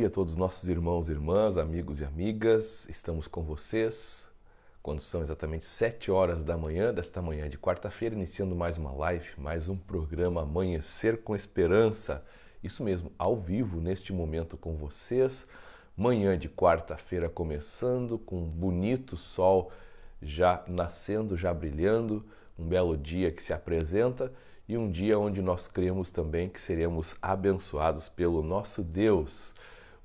dia a todos nossos irmãos e irmãs, amigos e amigas. Estamos com vocês quando são exatamente 7 horas da manhã desta manhã de quarta-feira, iniciando mais uma live, mais um programa Amanhecer com Esperança. Isso mesmo, ao vivo neste momento com vocês. Manhã de quarta-feira começando com um bonito sol já nascendo, já brilhando, um belo dia que se apresenta e um dia onde nós cremos também que seremos abençoados pelo nosso Deus.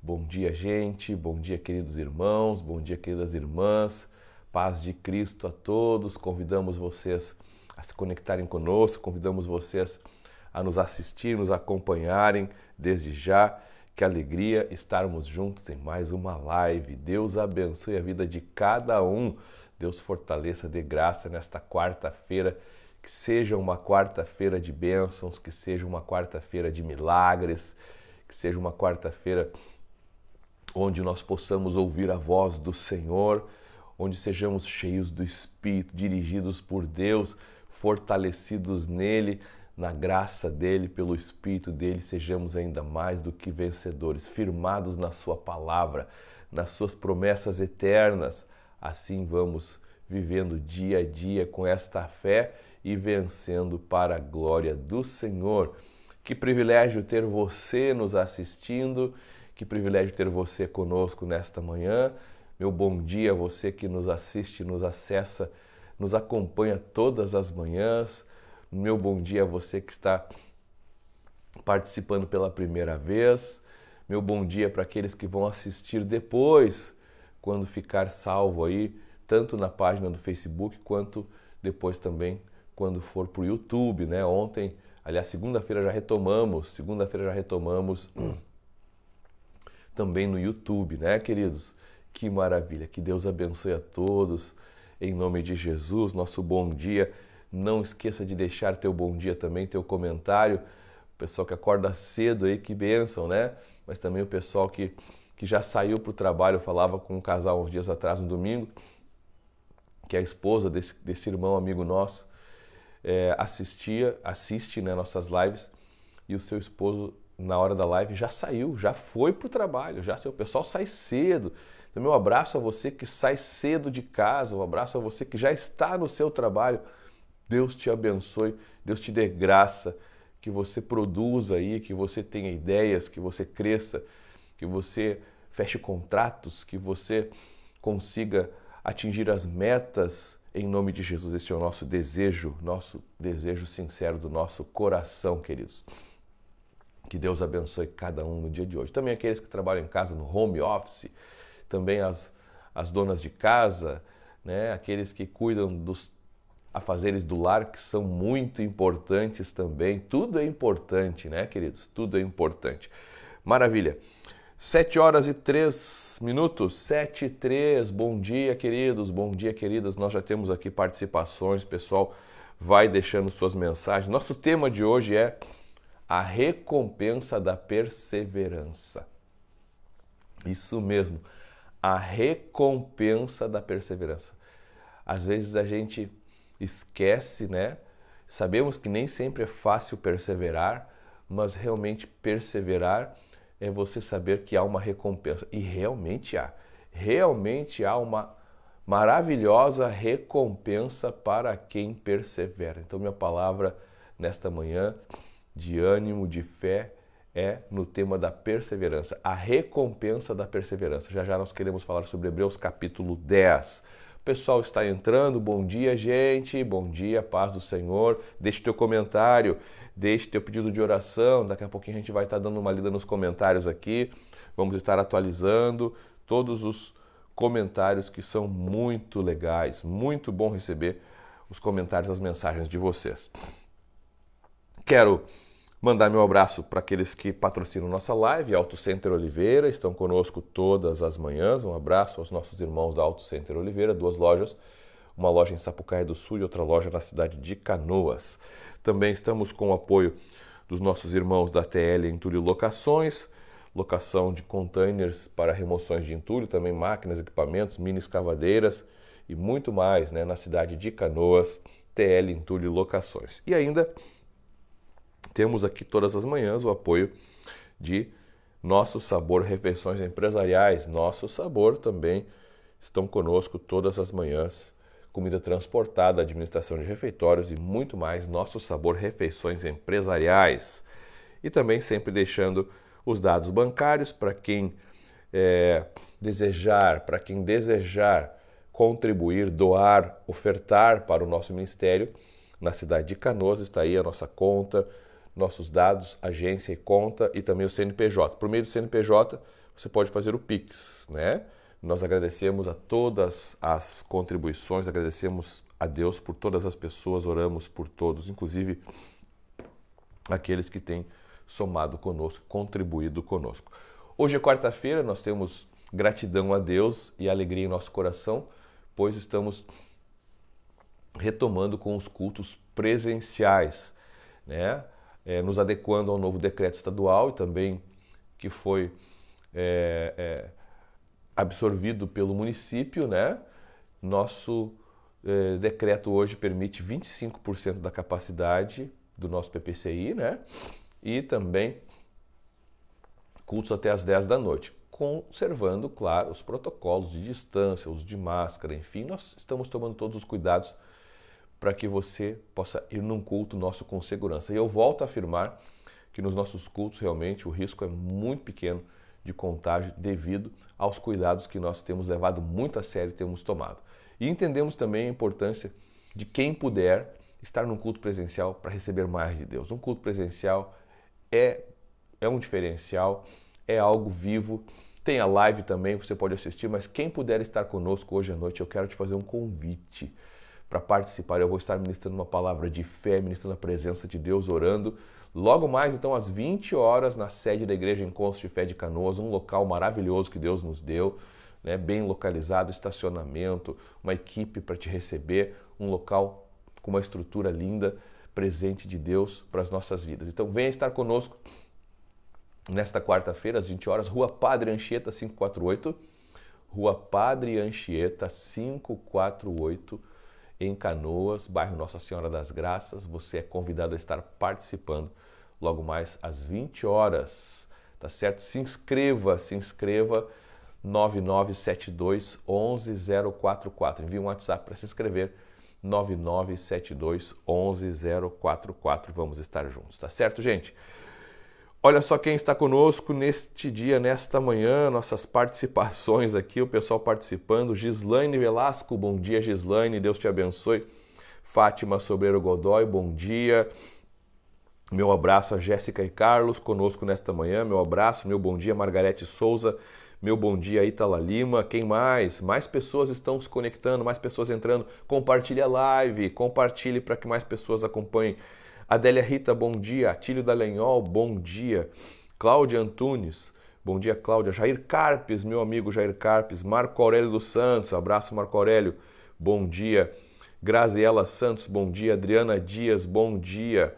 Bom dia, gente. Bom dia, queridos irmãos. Bom dia, queridas irmãs. Paz de Cristo a todos. Convidamos vocês a se conectarem conosco, convidamos vocês a nos assistir, nos acompanharem desde já. Que alegria estarmos juntos em mais uma live. Deus abençoe a vida de cada um. Deus fortaleça de graça nesta quarta-feira. Que seja uma quarta-feira de bênçãos, que seja uma quarta-feira de milagres, que seja uma quarta-feira onde nós possamos ouvir a voz do Senhor, onde sejamos cheios do Espírito, dirigidos por Deus, fortalecidos nele, na graça dele, pelo Espírito dele, sejamos ainda mais do que vencedores, firmados na Sua palavra, nas Suas promessas eternas. Assim vamos vivendo dia a dia com esta fé e vencendo para a glória do Senhor. Que privilégio ter você nos assistindo. Que privilégio ter você conosco nesta manhã. Meu bom dia a você que nos assiste, nos acessa, nos acompanha todas as manhãs. Meu bom dia a você que está participando pela primeira vez. Meu bom dia para aqueles que vão assistir depois, quando ficar salvo aí, tanto na página do Facebook quanto depois também quando for para o YouTube, né? Ontem, aliás, segunda-feira já retomamos, segunda-feira já retomamos também no YouTube, né, queridos? Que maravilha! Que Deus abençoe a todos. Em nome de Jesus, nosso bom dia. Não esqueça de deixar teu bom dia também, teu comentário. O pessoal que acorda cedo aí, que benção, né? Mas também o pessoal que, que já saiu para o trabalho. Eu falava com um casal uns dias atrás, no um domingo, que a esposa desse, desse irmão amigo nosso é, assistia, assiste né, nossas lives e o seu esposo na hora da live já saiu, já foi para o trabalho, já saiu. O pessoal sai cedo. Então, meu abraço a você que sai cedo de casa, um abraço a você que já está no seu trabalho. Deus te abençoe, Deus te dê graça, que você produza aí, que você tenha ideias, que você cresça, que você feche contratos, que você consiga atingir as metas em nome de Jesus. Esse é o nosso desejo, nosso desejo sincero do nosso coração, queridos. Que Deus abençoe cada um no dia de hoje. Também aqueles que trabalham em casa, no home office, também as, as donas de casa, né? aqueles que cuidam dos afazeres do lar, que são muito importantes também. Tudo é importante, né, queridos? Tudo é importante. Maravilha. 7 horas e 3 minutos, 7 e 3. Bom dia, queridos. Bom dia, queridas. Nós já temos aqui participações, pessoal. Vai deixando suas mensagens. Nosso tema de hoje é a recompensa da perseverança. Isso mesmo, a recompensa da perseverança. Às vezes a gente esquece, né? Sabemos que nem sempre é fácil perseverar, mas realmente perseverar é você saber que há uma recompensa. E realmente há. Realmente há uma maravilhosa recompensa para quem persevera. Então, minha palavra nesta manhã de ânimo, de fé, é no tema da perseverança, a recompensa da perseverança. Já já nós queremos falar sobre Hebreus capítulo 10. O pessoal está entrando, bom dia, gente, bom dia, paz do Senhor. Deixe teu comentário, deixe teu pedido de oração. Daqui a pouquinho a gente vai estar dando uma lida nos comentários aqui. Vamos estar atualizando todos os comentários que são muito legais. Muito bom receber os comentários, as mensagens de vocês. Quero Mandar meu abraço para aqueles que patrocinam nossa live, Auto Center Oliveira, estão conosco todas as manhãs. Um abraço aos nossos irmãos da Auto Center Oliveira, duas lojas, uma loja em Sapucaia do Sul e outra loja na cidade de Canoas. Também estamos com o apoio dos nossos irmãos da TL Entulho Locações, locação de containers para remoções de entulho, também máquinas, equipamentos, mini escavadeiras e muito mais né, na cidade de Canoas, TL Entulho Locações. E ainda temos aqui todas as manhãs o apoio de Nosso Sabor Refeições Empresariais. Nosso Sabor também estão conosco todas as manhãs. Comida transportada, administração de refeitórios e muito mais. Nosso Sabor Refeições Empresariais. E também sempre deixando os dados bancários para quem é, desejar, para quem desejar contribuir, doar, ofertar para o nosso ministério na cidade de Canoas, está aí a nossa conta nossos dados, agência e conta e também o CNPJ. Por meio do CNPJ, você pode fazer o Pix, né? Nós agradecemos a todas as contribuições, agradecemos a Deus por todas as pessoas, oramos por todos, inclusive aqueles que têm somado conosco, contribuído conosco. Hoje é quarta-feira, nós temos gratidão a Deus e alegria em nosso coração, pois estamos retomando com os cultos presenciais, né? é, nos adequando ao novo decreto estadual e também que foi é, é absorvido pelo município, né? Nosso é, decreto hoje permite 25% da capacidade do nosso PPCI, né? E também cultos até as 10 da noite, conservando, claro, os protocolos de distância, uso de máscara, enfim, nós estamos tomando todos os cuidados para que você possa ir num culto nosso com segurança. E eu volto a afirmar que nos nossos cultos realmente o risco é muito pequeno de contágio devido aos cuidados que nós temos levado muito a sério e temos tomado. E entendemos também a importância de quem puder estar num culto presencial para receber mais de Deus. Um culto presencial é, é um diferencial, é algo vivo. Tem a live também, você pode assistir, mas quem puder estar conosco hoje à noite, eu quero te fazer um convite para participar. Eu vou estar ministrando uma palavra de fé, ministrando a presença de Deus, orando. Logo mais, então, às 20 horas, na sede da Igreja Encontro de Fé de Canoas, um local maravilhoso que Deus nos deu, né? bem localizado, estacionamento, uma equipe para te receber, um local com uma estrutura linda, presente de Deus para as nossas vidas. Então, venha estar conosco nesta quarta-feira, às 20 horas, Rua Padre Anchieta 548. Rua Padre Anchieta 548 em Canoas, bairro Nossa Senhora das Graças. Você é convidado a estar participando logo mais às 20 horas, tá certo? Se inscreva, se inscreva 9972 11044. Envie um WhatsApp para se inscrever 9972 11044. Vamos estar juntos, tá certo, gente? Olha só quem está conosco neste dia, nesta manhã, nossas participações aqui, o pessoal participando. Gislaine Velasco, bom dia, Gislaine, Deus te abençoe. Fátima Sobreiro Godoy, bom dia. Meu abraço a Jéssica e Carlos conosco nesta manhã. Meu abraço, meu bom dia, Margarete Souza. Meu bom dia, Itala Lima. Quem mais? Mais pessoas estão se conectando, mais pessoas entrando. Compartilhe a live, compartilhe para que mais pessoas acompanhem Adélia Rita, bom dia. Atílio Dalenhol, bom dia. Cláudia Antunes, bom dia, Cláudia. Jair Carpes, meu amigo Jair Carpes. Marco Aurélio dos Santos, abraço, Marco Aurélio, bom dia. Graziela Santos, bom dia. Adriana Dias, bom dia.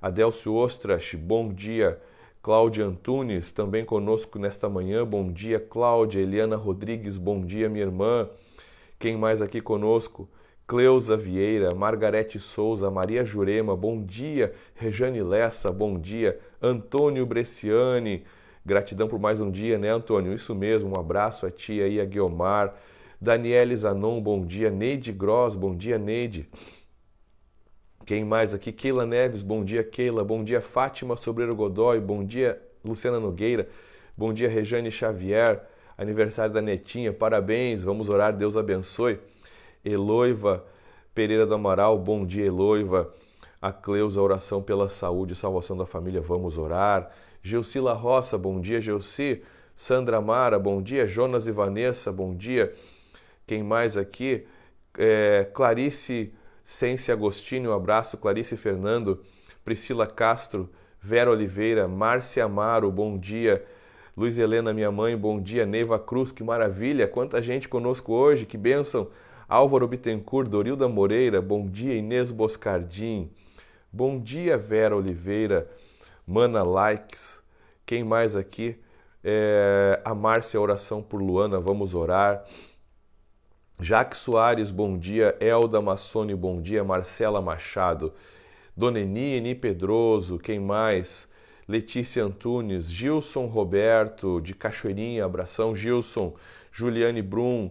Adelcio Ostras, bom dia. Cláudia Antunes, também conosco nesta manhã, bom dia. Cláudia, Eliana Rodrigues, bom dia, minha irmã. Quem mais aqui conosco? Cleusa Vieira, Margarete Souza, Maria Jurema, bom dia. Rejane Lessa, bom dia. Antônio Bresciani, gratidão por mais um dia, né, Antônio? Isso mesmo, um abraço a ti aí, a Guiomar. Daniele Zanon, bom dia. Neide Gross, bom dia, Neide. Quem mais aqui? Keila Neves, bom dia, Keila. Bom dia, Fátima Sobreiro Godoy. Bom dia, Luciana Nogueira. Bom dia, Rejane Xavier. Aniversário da netinha, parabéns. Vamos orar, Deus abençoe. Eloiva Pereira do Amaral, bom dia, Eloiva. A Cleusa, oração pela saúde e salvação da família, vamos orar. Geucila Roça, bom dia, Geuci. Sandra Mara, bom dia. Jonas e Vanessa, bom dia. Quem mais aqui? É, Clarice Sense Agostinho, um abraço. Clarice Fernando, Priscila Castro, Vera Oliveira, Márcia Amaro, bom dia. Luiz Helena, minha mãe, bom dia. Neiva Cruz, que maravilha. Quanta gente conosco hoje, que bênção. Álvaro Bittencourt, Dorilda Moreira, bom dia. Inês Boscardim, bom dia. Vera Oliveira, Mana Likes, quem mais aqui? É, a Márcia, oração por Luana, vamos orar. Jaque Soares, bom dia. Elda Massoni, bom dia. Marcela Machado, Dona Eni, Eni Pedroso, quem mais? Letícia Antunes, Gilson Roberto de Cachoeirinha, abração. Gilson, Juliane Brum,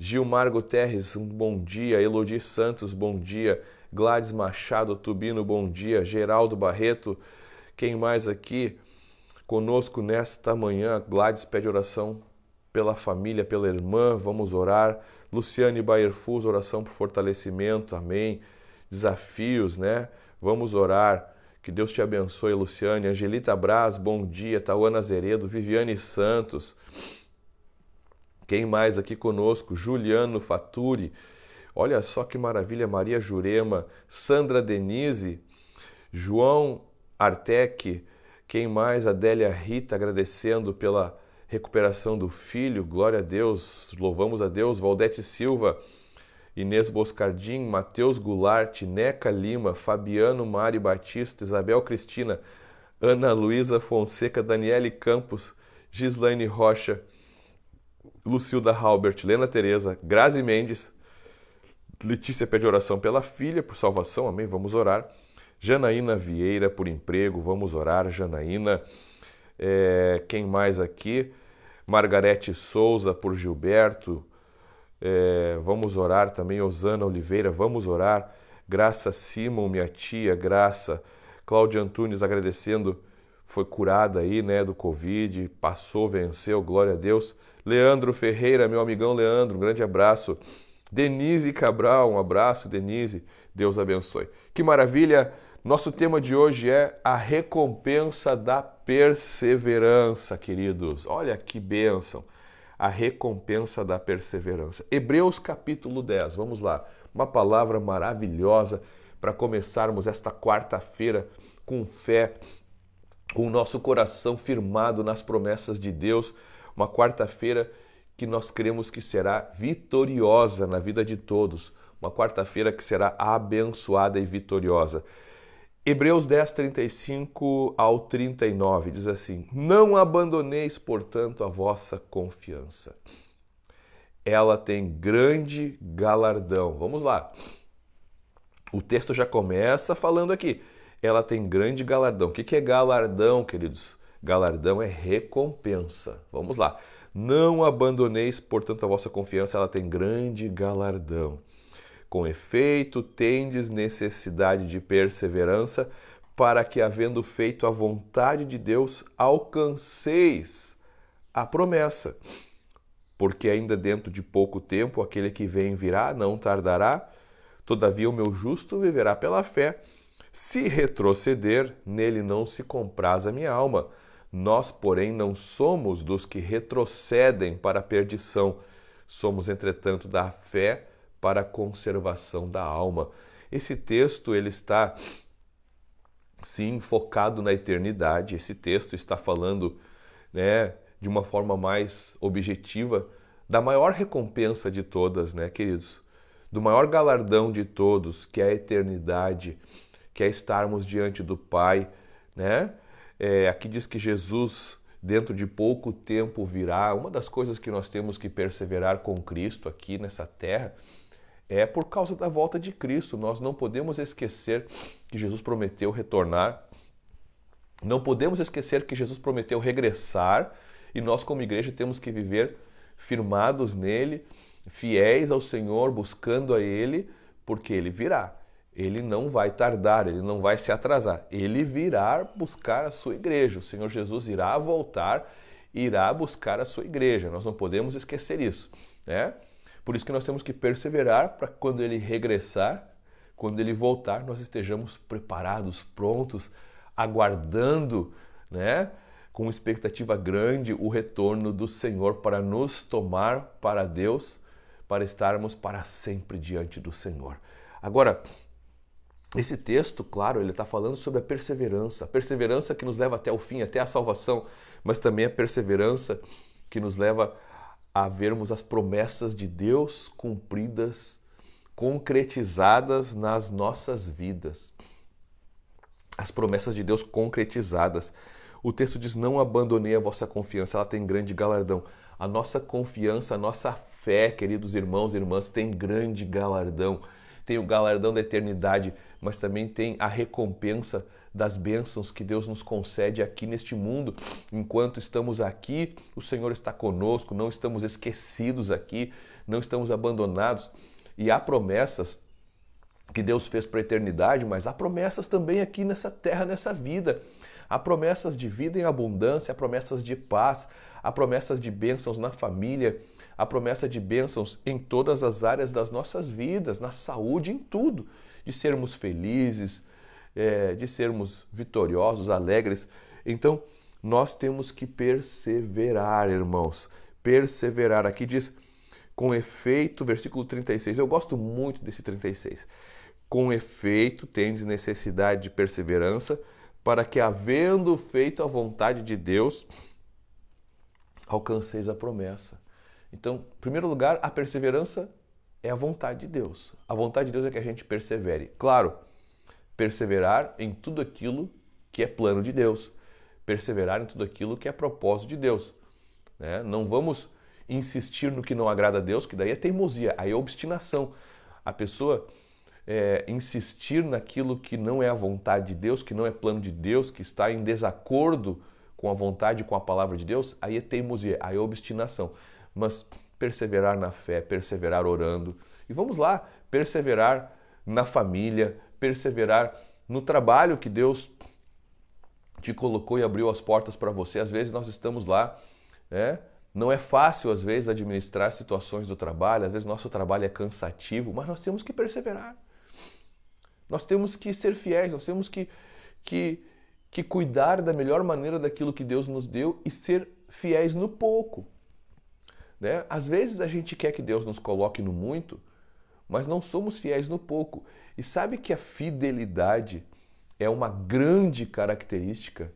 Gilmar Guterres, um bom dia. Elodie Santos, bom dia. Gladys Machado Tubino, bom dia. Geraldo Barreto, quem mais aqui conosco nesta manhã? Gladys pede oração pela família, pela irmã, vamos orar. Luciane Baerfus, oração por fortalecimento, amém. Desafios, né? Vamos orar. Que Deus te abençoe, Luciane. Angelita Braz, bom dia. Tauana Zeredo, Viviane Santos. Quem mais aqui conosco? Juliano Faturi. Olha só que maravilha, Maria Jurema, Sandra Denise, João Artec, quem mais? Adélia Rita agradecendo pela recuperação do filho, glória a Deus, louvamos a Deus, Valdete Silva, Inês Boscardim, Matheus Goulart, Neca Lima, Fabiano Mari Batista, Isabel Cristina, Ana Luísa Fonseca, Daniele Campos, Gislaine Rocha, Lucilda Halbert, Lena Teresa, Grazi Mendes, Letícia pede oração pela filha, por salvação, amém, vamos orar. Janaína Vieira, por emprego, vamos orar, Janaína. É, quem mais aqui? Margarete Souza, por Gilberto, é, vamos orar também. Osana Oliveira, vamos orar. Graça Simon, minha tia, Graça. Cláudia Antunes agradecendo, foi curada aí, né, do Covid, passou, venceu, glória a Deus. Leandro Ferreira, meu amigão Leandro, um grande abraço. Denise Cabral, um abraço, Denise. Deus abençoe. Que maravilha! Nosso tema de hoje é a recompensa da perseverança, queridos. Olha que bênção! A recompensa da perseverança. Hebreus capítulo 10, vamos lá. Uma palavra maravilhosa para começarmos esta quarta-feira com fé, com o nosso coração firmado nas promessas de Deus uma quarta-feira que nós cremos que será vitoriosa na vida de todos, uma quarta-feira que será abençoada e vitoriosa. Hebreus 10, 35 ao 39 diz assim: Não abandoneis, portanto, a vossa confiança. Ela tem grande galardão. Vamos lá. O texto já começa falando aqui. Ela tem grande galardão. O que é galardão, queridos? galardão é recompensa. Vamos lá. Não abandoneis, portanto, a vossa confiança, ela tem grande galardão. Com efeito, tendes necessidade de perseverança, para que, havendo feito a vontade de Deus, alcanceis a promessa. Porque ainda dentro de pouco tempo aquele que vem virá, não tardará. Todavia, o meu justo viverá pela fé. Se retroceder, nele não se compraz a minha alma. Nós, porém, não somos dos que retrocedem para a perdição, somos, entretanto, da fé para a conservação da alma. Esse texto ele está sim focado na eternidade. Esse texto está falando, né, de uma forma mais objetiva da maior recompensa de todas, né, queridos? Do maior galardão de todos, que é a eternidade, que é estarmos diante do Pai, né? É, aqui diz que Jesus, dentro de pouco tempo, virá. Uma das coisas que nós temos que perseverar com Cristo aqui nessa terra é por causa da volta de Cristo. Nós não podemos esquecer que Jesus prometeu retornar. Não podemos esquecer que Jesus prometeu regressar e nós, como igreja, temos que viver firmados nele, fiéis ao Senhor, buscando a Ele, porque Ele virá ele não vai tardar, ele não vai se atrasar. Ele virá buscar a sua igreja. O Senhor Jesus irá voltar, irá buscar a sua igreja. Nós não podemos esquecer isso, né? Por isso que nós temos que perseverar para quando ele regressar, quando ele voltar, nós estejamos preparados, prontos, aguardando, né? Com expectativa grande o retorno do Senhor para nos tomar para Deus, para estarmos para sempre diante do Senhor. Agora, esse texto, claro, ele está falando sobre a perseverança, a perseverança que nos leva até o fim, até a salvação, mas também a perseverança que nos leva a vermos as promessas de Deus cumpridas, concretizadas nas nossas vidas. As promessas de Deus concretizadas. O texto diz: Não abandonei a vossa confiança, ela tem grande galardão. A nossa confiança, a nossa fé, queridos irmãos e irmãs, tem grande galardão. Tem o galardão da eternidade mas também tem a recompensa das bênçãos que Deus nos concede aqui neste mundo. Enquanto estamos aqui, o Senhor está conosco, não estamos esquecidos aqui, não estamos abandonados. E há promessas que Deus fez para a eternidade, mas há promessas também aqui nessa terra, nessa vida. Há promessas de vida em abundância, há promessas de paz, há promessas de bênçãos na família, há promessa de bênçãos em todas as áreas das nossas vidas, na saúde, em tudo de sermos felizes, é, de sermos vitoriosos, alegres. Então, nós temos que perseverar, irmãos. Perseverar. Aqui diz, com efeito, versículo 36. Eu gosto muito desse 36. Com efeito, tendes necessidade de perseverança, para que, havendo feito a vontade de Deus, alcanceis a promessa. Então, em primeiro lugar, a perseverança é a vontade de Deus. A vontade de Deus é que a gente persevere. Claro, perseverar em tudo aquilo que é plano de Deus, perseverar em tudo aquilo que é propósito de Deus. Né? Não vamos insistir no que não agrada a Deus, que daí é teimosia, aí é obstinação. A pessoa é, insistir naquilo que não é a vontade de Deus, que não é plano de Deus, que está em desacordo com a vontade, com a palavra de Deus, aí é teimosia, aí é obstinação. Mas perseverar na fé, perseverar orando. E vamos lá, perseverar na família, perseverar no trabalho que Deus te colocou e abriu as portas para você. Às vezes nós estamos lá, né? não é fácil às vezes administrar situações do trabalho, às vezes nosso trabalho é cansativo, mas nós temos que perseverar. Nós temos que ser fiéis, nós temos que, que, que cuidar da melhor maneira daquilo que Deus nos deu e ser fiéis no pouco. Né? Às vezes a gente quer que Deus nos coloque no muito, mas não somos fiéis no pouco. E sabe que a fidelidade é uma grande característica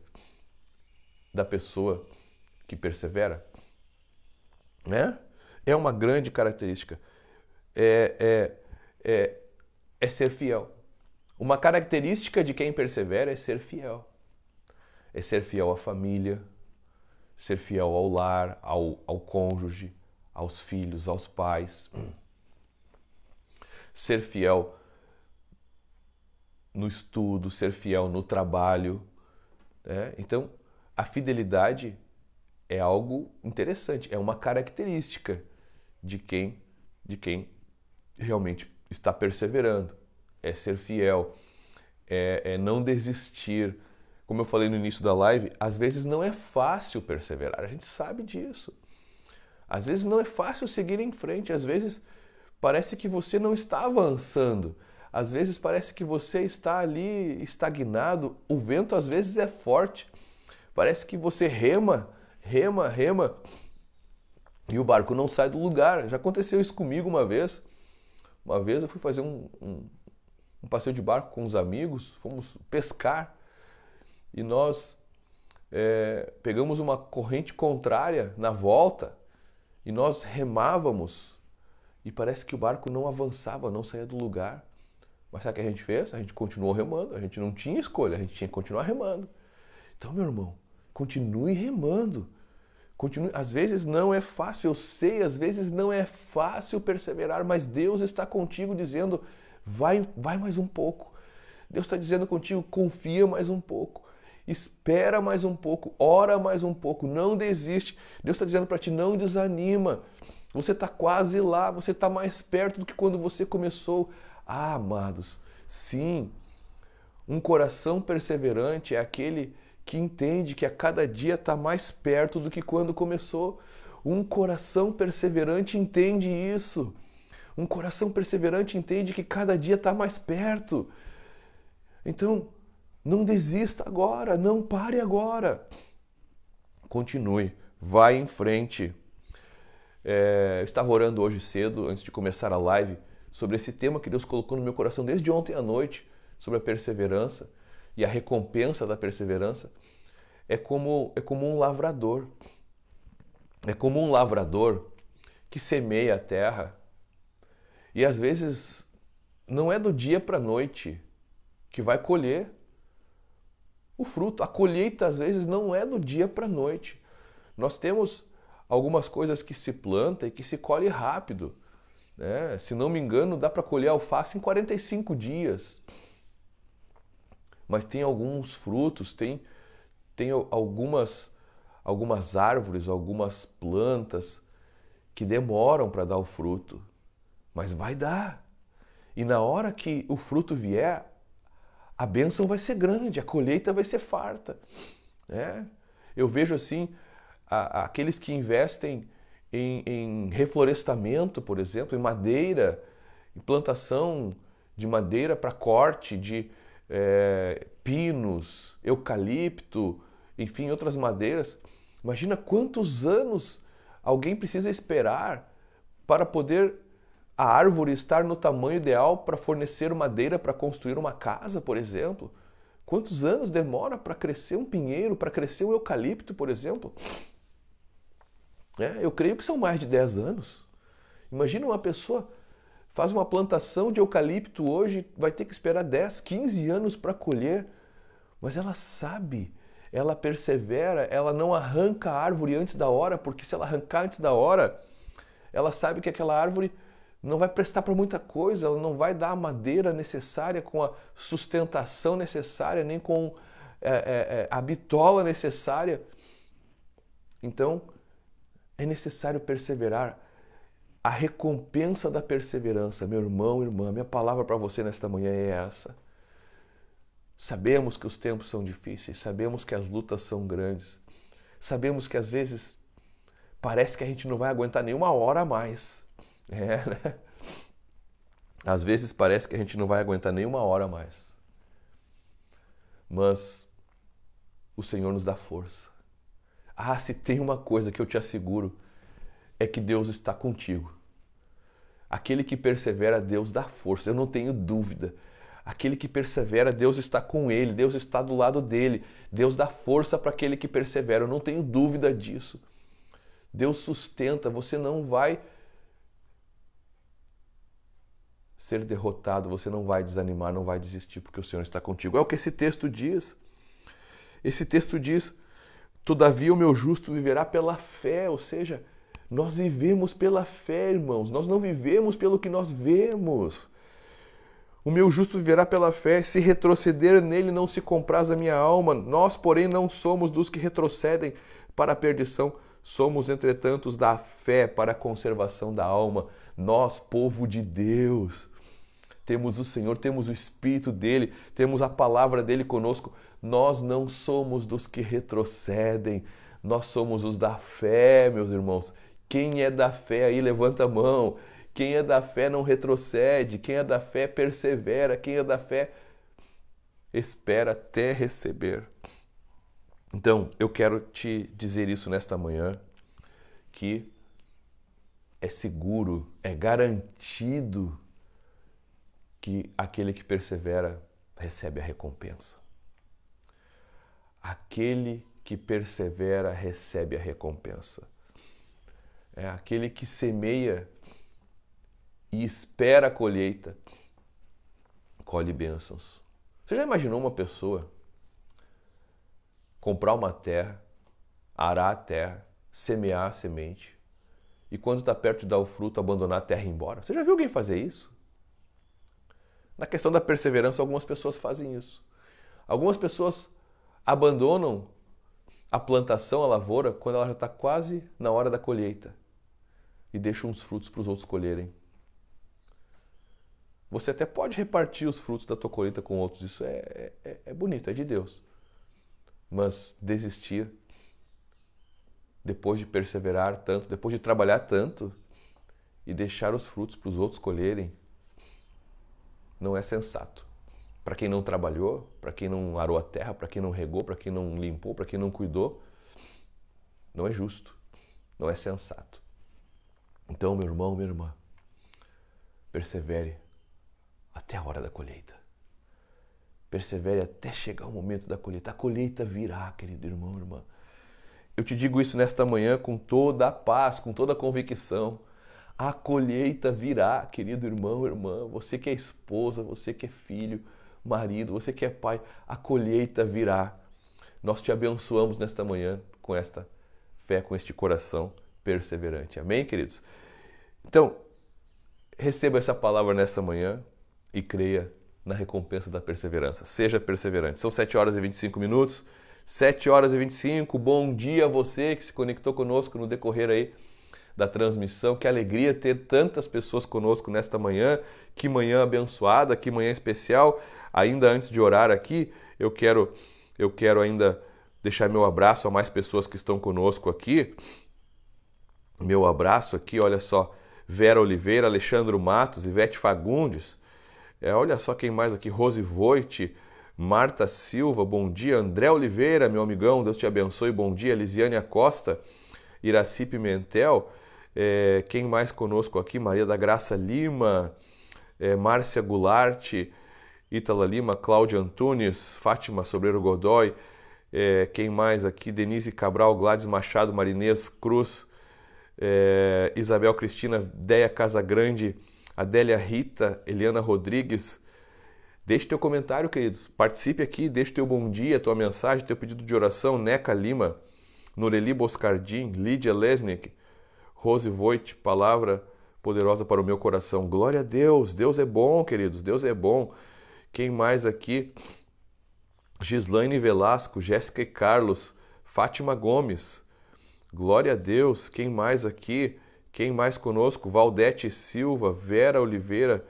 da pessoa que persevera? Né? É uma grande característica. É, é, é, é ser fiel. Uma característica de quem persevera é ser fiel. É ser fiel à família, ser fiel ao lar, ao, ao cônjuge, aos filhos, aos pais. Ser fiel no estudo, ser fiel no trabalho. Né? Então, a fidelidade é algo interessante, é uma característica de quem, de quem realmente está perseverando. É ser fiel, é, é não desistir. Como eu falei no início da live, às vezes não é fácil perseverar, a gente sabe disso. Às vezes não é fácil seguir em frente, às vezes parece que você não está avançando. Às vezes parece que você está ali estagnado, o vento às vezes é forte. Parece que você rema, rema, rema e o barco não sai do lugar. Já aconteceu isso comigo uma vez. Uma vez eu fui fazer um, um, um passeio de barco com os amigos, fomos pescar e nós é, pegamos uma corrente contrária na volta e nós remávamos e parece que o barco não avançava, não saía do lugar. Mas sabe o que a gente fez? A gente continuou remando, a gente não tinha escolha, a gente tinha que continuar remando. Então, meu irmão, continue remando. Continue. Às vezes não é fácil, eu sei, às vezes não é fácil perseverar, mas Deus está contigo dizendo: vai, vai mais um pouco. Deus está dizendo contigo: confia mais um pouco espera mais um pouco, ora mais um pouco, não desiste. Deus está dizendo para ti, não desanima. Você está quase lá, você está mais perto do que quando você começou. Ah, amados, sim, um coração perseverante é aquele que entende que a cada dia está mais perto do que quando começou. Um coração perseverante entende isso. Um coração perseverante entende que cada dia está mais perto. Então, não desista agora, não pare agora. Continue, vai em frente. É, eu estava orando hoje cedo, antes de começar a live, sobre esse tema que Deus colocou no meu coração desde ontem à noite, sobre a perseverança e a recompensa da perseverança. É como, é como um lavrador. É como um lavrador que semeia a terra. E às vezes não é do dia para a noite que vai colher o fruto. A colheita às vezes não é do dia para a noite. Nós temos algumas coisas que se planta e que se colhe rápido. Né? Se não me engano, dá para colher alface em 45 dias. Mas tem alguns frutos, tem, tem algumas, algumas árvores, algumas plantas que demoram para dar o fruto, mas vai dar. E na hora que o fruto vier, a bênção vai ser grande, a colheita vai ser farta. Né? Eu vejo assim, a, aqueles que investem em, em, reflorestamento, por exemplo, em madeira, em plantação de madeira para corte, de é, pinos, eucalipto, enfim, outras madeiras. Imagina quantos anos alguém precisa esperar para poder a árvore estar no tamanho ideal para fornecer madeira para construir uma casa, por exemplo? Quantos anos demora para crescer um pinheiro, para crescer um eucalipto, por exemplo? É, eu creio que são mais de 10 anos. Imagina uma pessoa faz uma plantação de eucalipto hoje, vai ter que esperar 10, 15 anos para colher, mas ela sabe, ela persevera, ela não arranca a árvore antes da hora, porque se ela arrancar antes da hora, ela sabe que aquela árvore não vai prestar para muita coisa, ela não vai dar a madeira necessária, com a sustentação necessária, nem com é, é, é, a bitola necessária. Então, é necessário perseverar. A recompensa da perseverança, meu irmão, irmã, minha palavra para você nesta manhã é essa. Sabemos que os tempos são difíceis, sabemos que as lutas são grandes, sabemos que às vezes parece que a gente não vai aguentar nenhuma hora a mais. É, né? Às vezes parece que a gente não vai aguentar nenhuma hora mais. Mas o Senhor nos dá força. Ah, se tem uma coisa que eu te asseguro, é que Deus está contigo. Aquele que persevera, Deus dá força, eu não tenho dúvida. Aquele que persevera, Deus está com ele, Deus está do lado dele, Deus dá força para aquele que persevera, eu não tenho dúvida disso. Deus sustenta, você não vai ser derrotado, você não vai desanimar, não vai desistir, porque o Senhor está contigo. É o que esse texto diz. Esse texto diz: Todavia o meu justo viverá pela fé, ou seja, nós vivemos pela fé, irmãos, nós não vivemos pelo que nós vemos. O meu justo viverá pela fé, se retroceder nele não se compraz a minha alma. Nós, porém, não somos dos que retrocedem para a perdição, somos, entretanto, da fé para a conservação da alma. Nós, povo de Deus temos o Senhor, temos o Espírito dele, temos a palavra dele conosco. Nós não somos dos que retrocedem, nós somos os da fé, meus irmãos. Quem é da fé aí, levanta a mão. Quem é da fé não retrocede, quem é da fé persevera, quem é da fé espera até receber. Então, eu quero te dizer isso nesta manhã, que é seguro, é garantido que aquele que persevera recebe a recompensa. Aquele que persevera recebe a recompensa. É aquele que semeia e espera a colheita, colhe bênçãos. Você já imaginou uma pessoa comprar uma terra, arar a terra, semear a semente e quando está perto de dar o fruto, abandonar a terra e ir embora? Você já viu alguém fazer isso? Na questão da perseverança, algumas pessoas fazem isso. Algumas pessoas abandonam a plantação, a lavoura, quando ela já está quase na hora da colheita e deixam os frutos para os outros colherem. Você até pode repartir os frutos da tua colheita com outros, isso é, é, é, é bonito, é de Deus. Mas desistir, depois de perseverar tanto, depois de trabalhar tanto e deixar os frutos para os outros colherem, não é sensato. Para quem não trabalhou, para quem não arou a terra, para quem não regou, para quem não limpou, para quem não cuidou, não é justo, não é sensato. Então, meu irmão, minha irmã, persevere até a hora da colheita. Persevere até chegar o momento da colheita. A colheita virá, querido irmão, irmã. Eu te digo isso nesta manhã com toda a paz, com toda a convicção. A colheita virá, querido irmão, irmã, você que é esposa, você que é filho, marido, você que é pai, a colheita virá. Nós te abençoamos nesta manhã com esta fé, com este coração perseverante. Amém, queridos? Então, receba essa palavra nesta manhã e creia na recompensa da perseverança. Seja perseverante. São 7 horas e 25 minutos. 7 horas e 25. Bom dia a você que se conectou conosco no decorrer aí da transmissão. Que alegria ter tantas pessoas conosco nesta manhã. Que manhã abençoada, que manhã especial. Ainda antes de orar aqui, eu quero eu quero ainda deixar meu abraço a mais pessoas que estão conosco aqui. Meu abraço aqui, olha só, Vera Oliveira, Alexandro Matos, Ivete Fagundes. É, olha só quem mais aqui, Rose Voit, Marta Silva, bom dia. André Oliveira, meu amigão, Deus te abençoe, bom dia. Lisiane Acosta, Iraci Pimentel, é, quem mais conosco aqui? Maria da Graça Lima, é, Márcia Goulart, Ítala Lima, Cláudia Antunes, Fátima Sobreiro Godoy, é, quem mais aqui? Denise Cabral, Gladys Machado, Marinês Cruz, é, Isabel Cristina, Deia Casagrande, Adélia Rita, Eliana Rodrigues, Deixe teu comentário, queridos. Participe aqui, deixe teu bom dia, tua mensagem, teu pedido de oração. Neca Lima, Noreli Boscardin Lídia Lesnick, Rose Voigt, palavra poderosa para o meu coração. Glória a Deus, Deus é bom, queridos, Deus é bom. Quem mais aqui? Gislaine Velasco, Jéssica e Carlos, Fátima Gomes. Glória a Deus, quem mais aqui? Quem mais conosco? Valdete Silva, Vera Oliveira.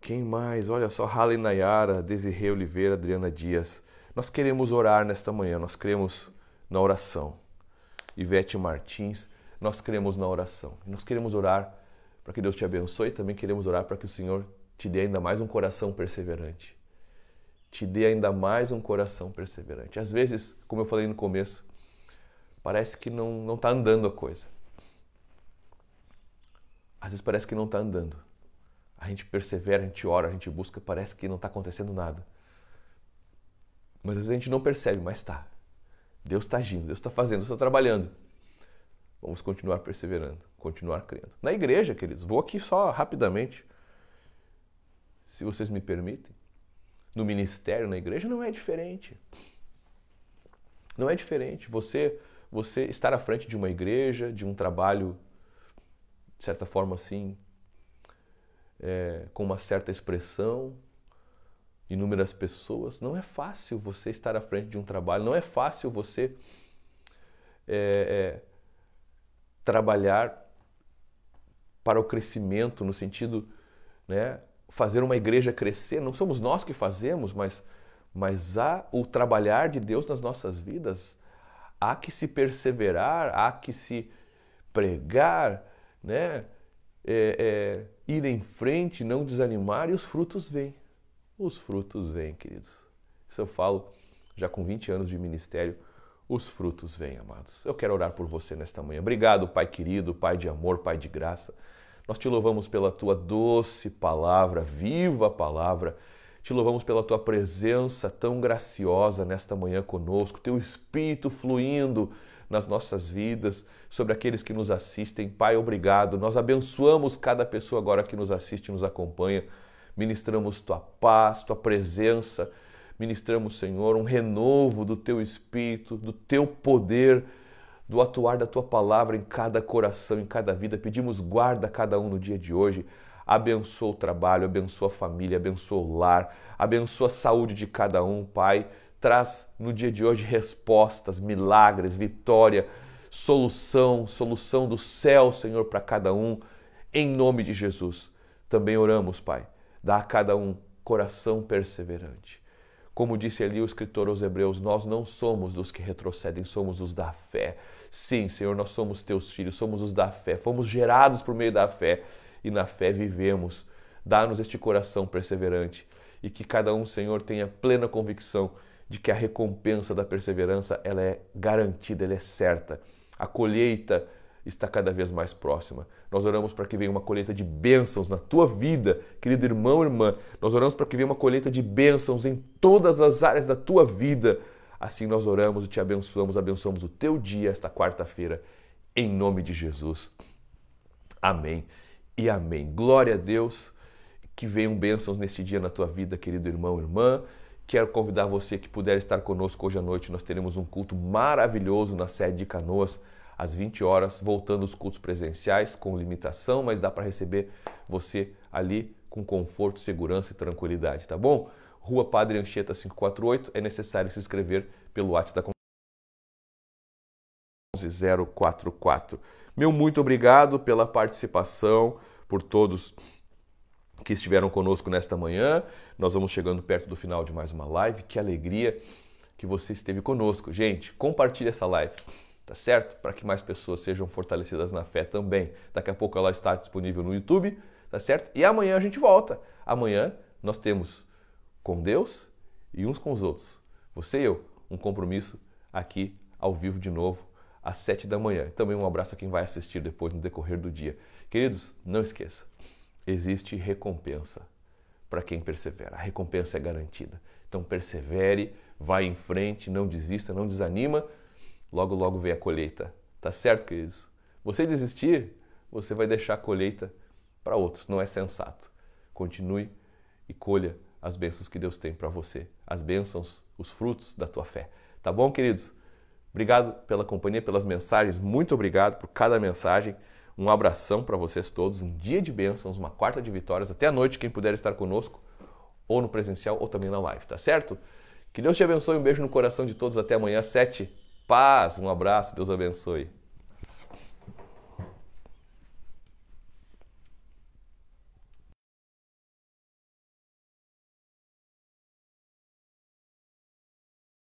Quem mais? Olha só, Halen Nayara, Desirrei Oliveira, Adriana Dias. Nós queremos orar nesta manhã, nós cremos na oração. Ivete Martins nós queremos na oração. Nós queremos orar para que Deus te abençoe, e também queremos orar para que o Senhor te dê ainda mais um coração perseverante. Te dê ainda mais um coração perseverante. Às vezes, como eu falei no começo, parece que não não está andando a coisa. Às vezes parece que não está andando. A gente persevera, a gente ora, a gente busca, parece que não está acontecendo nada. Mas às vezes a gente não percebe, mas está. Deus está agindo, Deus está fazendo, Deus está trabalhando. Vamos continuar perseverando, continuar crendo. Na igreja, queridos, vou aqui só rapidamente, se vocês me permitem. No ministério, na igreja, não é diferente. Não é diferente. Você, você estar à frente de uma igreja, de um trabalho, de certa forma assim, é, com uma certa expressão, inúmeras pessoas. Não é fácil você estar à frente de um trabalho, não é fácil você é, é, trabalhar para o crescimento, no sentido, né, fazer uma igreja crescer. Não somos nós que fazemos, mas, mas há o trabalhar de Deus nas nossas vidas. Há que se perseverar, há que se pregar, né? É, é, ir em frente, não desanimar, e os frutos vêm. Os frutos vêm, queridos. Isso eu falo já com 20 anos de ministério, os frutos vêm, amados. Eu quero orar por você nesta manhã. Obrigado, Pai querido, Pai de amor, Pai de graça. Nós te louvamos pela tua doce palavra, viva palavra. Te louvamos pela tua presença tão graciosa nesta manhã conosco, teu espírito fluindo nas nossas vidas, sobre aqueles que nos assistem. Pai, obrigado. Nós abençoamos cada pessoa agora que nos assiste e nos acompanha. Ministramos tua paz, tua presença Ministramos, Senhor, um renovo do teu espírito, do teu poder, do atuar da tua palavra em cada coração, em cada vida. Pedimos guarda a cada um no dia de hoje. Abençoa o trabalho, abençoa a família, abençoa o lar, abençoa a saúde de cada um, Pai. Traz no dia de hoje respostas, milagres, vitória, solução, solução do céu, Senhor, para cada um, em nome de Jesus. Também oramos, Pai. Dá a cada um coração perseverante. Como disse ali o escritor aos Hebreus, nós não somos dos que retrocedem, somos os da fé. Sim, Senhor, nós somos teus filhos, somos os da fé, fomos gerados por meio da fé e na fé vivemos. Dá-nos este coração perseverante e que cada um, Senhor, tenha plena convicção de que a recompensa da perseverança ela é garantida, ela é certa. A colheita está cada vez mais próxima. Nós oramos para que venha uma colheita de bênçãos na tua vida, querido irmão, irmã. Nós oramos para que venha uma colheita de bênçãos em todas as áreas da tua vida. Assim nós oramos e te abençoamos, abençoamos o teu dia esta quarta-feira, em nome de Jesus. Amém e amém. Glória a Deus, que venham bênçãos neste dia na tua vida, querido irmão, irmã. Quero convidar você que puder estar conosco hoje à noite. Nós teremos um culto maravilhoso na sede de Canoas às 20 horas, voltando os cultos presenciais com limitação, mas dá para receber você ali com conforto, segurança e tranquilidade, tá bom? Rua Padre Anchieta 548, é necessário se inscrever pelo WhatsApp da 11044. Meu muito obrigado pela participação, por todos que estiveram conosco nesta manhã. Nós vamos chegando perto do final de mais uma live. Que alegria que você esteve conosco. Gente, compartilhe essa live tá certo? Para que mais pessoas sejam fortalecidas na fé também. Daqui a pouco ela está disponível no YouTube, tá certo? E amanhã a gente volta. Amanhã nós temos com Deus e uns com os outros. Você e eu, um compromisso aqui ao vivo de novo às sete da manhã. Também um abraço a quem vai assistir depois no decorrer do dia. Queridos, não esqueça. Existe recompensa para quem persevera. A recompensa é garantida. Então persevere, vai em frente, não desista, não desanima Logo, logo vem a colheita. Tá certo, queridos? Você desistir, você vai deixar a colheita para outros. Não é sensato. Continue e colha as bênçãos que Deus tem para você. As bênçãos, os frutos da tua fé. Tá bom, queridos? Obrigado pela companhia, pelas mensagens. Muito obrigado por cada mensagem. Um abração para vocês todos. Um dia de bênçãos, uma quarta de vitórias. Até a noite, quem puder estar conosco, ou no presencial, ou também na live, tá certo? Que Deus te abençoe. Um beijo no coração de todos. Até amanhã, às sete. Paz, um abraço, Deus abençoe.